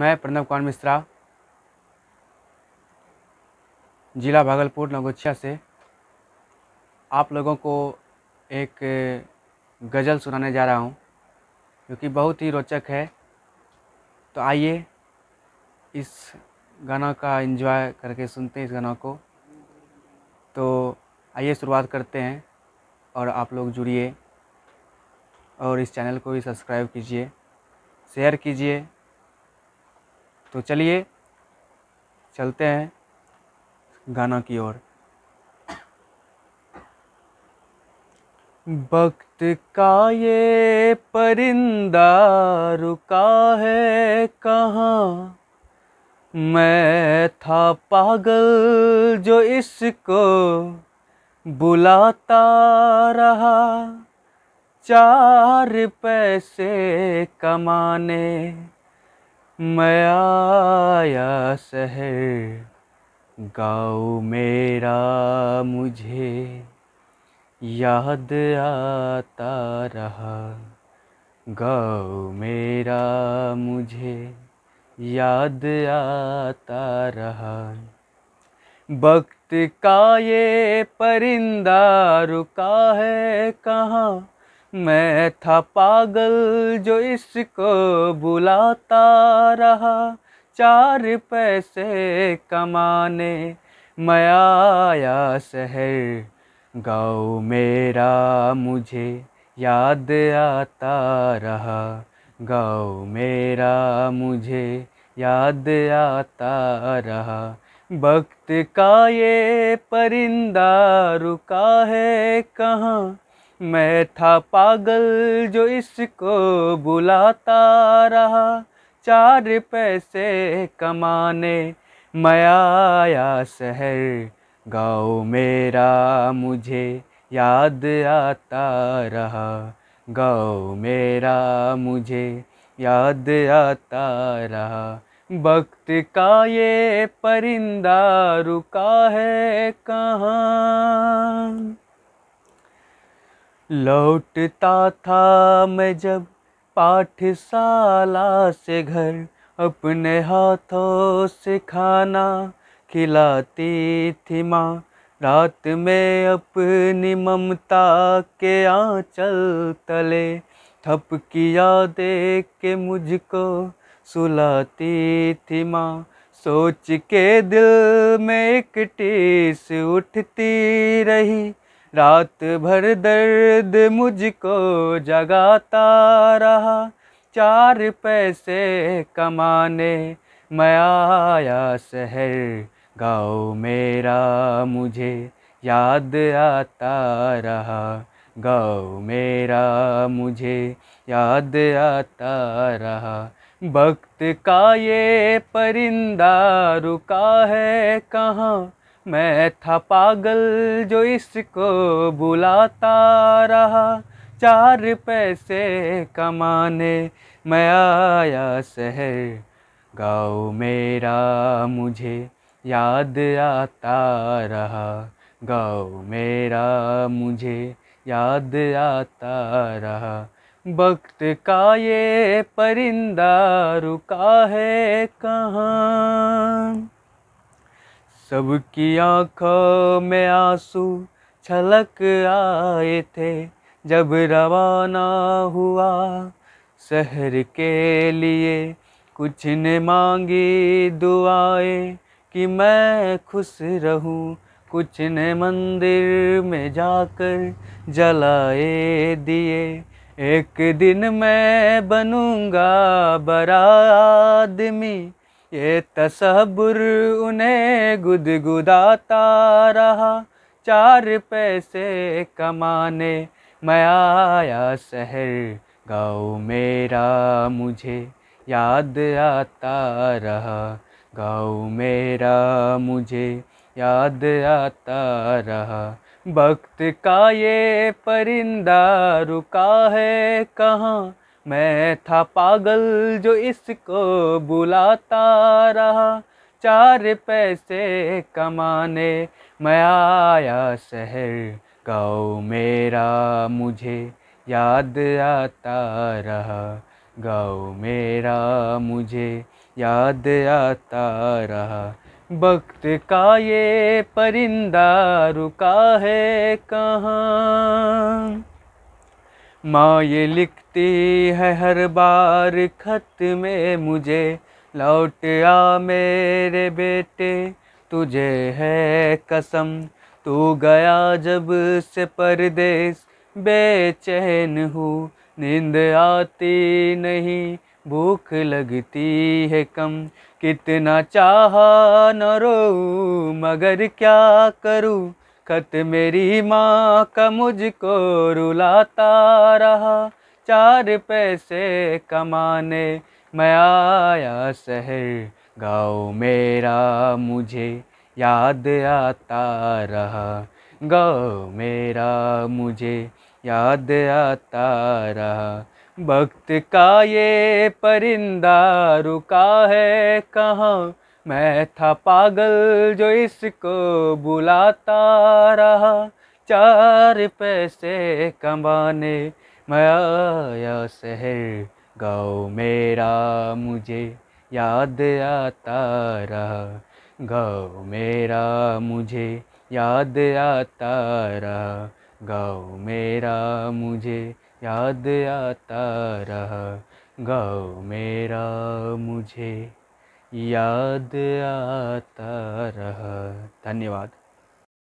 मैं प्रणव कुमार मिश्रा जिला भागलपुर नगोछिया से आप लोगों को एक गज़ल सुनाने जा रहा हूँ जो कि बहुत ही रोचक है तो आइए इस गाना का एंजॉय करके सुनते हैं इस गाना को तो आइए शुरुआत करते हैं और आप लोग जुड़िए और इस चैनल को भी सब्सक्राइब कीजिए शेयर कीजिए तो चलिए चलते हैं गाना की ओर वक्त का ये परिंदा रुका है कहाँ मैं था पागल जो इसको बुलाता रहा चार पैसे कमाने मैं आया शहर गाँव मेरा मुझे याद आता रहा गाँव मेरा मुझे याद आता रहा वक्त का ये परिंदा रुका है कहाँ मैं था पागल जो इसको बुलाता रहा चार पैसे कमाने मैं आया शहर गाँव मेरा मुझे याद आता रहा गाँव मेरा मुझे याद आता रहा वक्त का ये परिंदा रुका है कहाँ मैं था पागल जो इसको बुलाता रहा चार पैसे कमाने मैं आया शहर गाँव मेरा मुझे याद आता रहा गाँव मेरा मुझे याद आता रहा वक्त का ये परिंदा रुका है कहाँ लौटता था मैं जब पाठशाला से घर अपने हाथों से खाना खिलाती थी माँ रात में अपनी ममता के आंचल तले थप की यादें के मुझको सुलाती थी माँ सोच के दिल में एक टीस उठती रही रात भर दर्द मुझको जगाता रहा चार पैसे कमाने मैं आया शहर गाँव मेरा मुझे याद आता रहा गाँव मेरा मुझे याद आता रहा वक्त का ये परिंदा रुका है कहाँ मैं था पागल जो इसको बुलाता रहा चार पैसे कमाने मैं आया शहर गाँव मेरा मुझे याद आता रहा गाँव मेरा मुझे याद आता रहा वक्त का ये परिंदा रुका है कहाँ सबकी आंखों में आंसू छलक आए थे जब रवाना हुआ शहर के लिए कुछ ने मांगी दुआएं कि मैं खुश रहूं कुछ ने मंदिर में जाकर जलाए दिए एक दिन मैं बनूंगा बड़ा आदमी ये तस्वुर उन्हें गुदगुदाता रहा चार पैसे कमाने मैं आया शहर गाँव मेरा मुझे याद आता रहा गाँव मेरा मुझे याद आता रहा वक्त का ये परिंदा रुका है कहाँ मैं था पागल जो इसको बुलाता रहा चार पैसे कमाने मैं आया शहर गाँव मेरा मुझे याद आता रहा गाँव मेरा मुझे याद आता रहा वक्त का ये परिंदा रुका है कहाँ माँ ये लिखती है हर बार खत में मुझे लौट आ मेरे बेटे तुझे है कसम तू गया जब से परदेश बेचैन हूँ नींद आती नहीं भूख लगती है कम कितना चाह न रो मगर क्या करूँ खत मेरी माँ का मुझको रुलाता रहा चार पैसे कमाने मैं आया शहर गाँव मेरा मुझे याद आता रहा गाँव मेरा मुझे याद आता रहा भक्त का ये परिंदा रुका है कहाँ मैं था पागल जो इसको बुलाता रहा चार पैसे कमाने मैं आया शहर गाँव मेरा मुझे याद आता रहा गाँव मेरा मुझे याद आता रहा गाँव मेरा मुझे याद आता रहा गाँव मेरा मुझे याद आता रहा धन्यवाद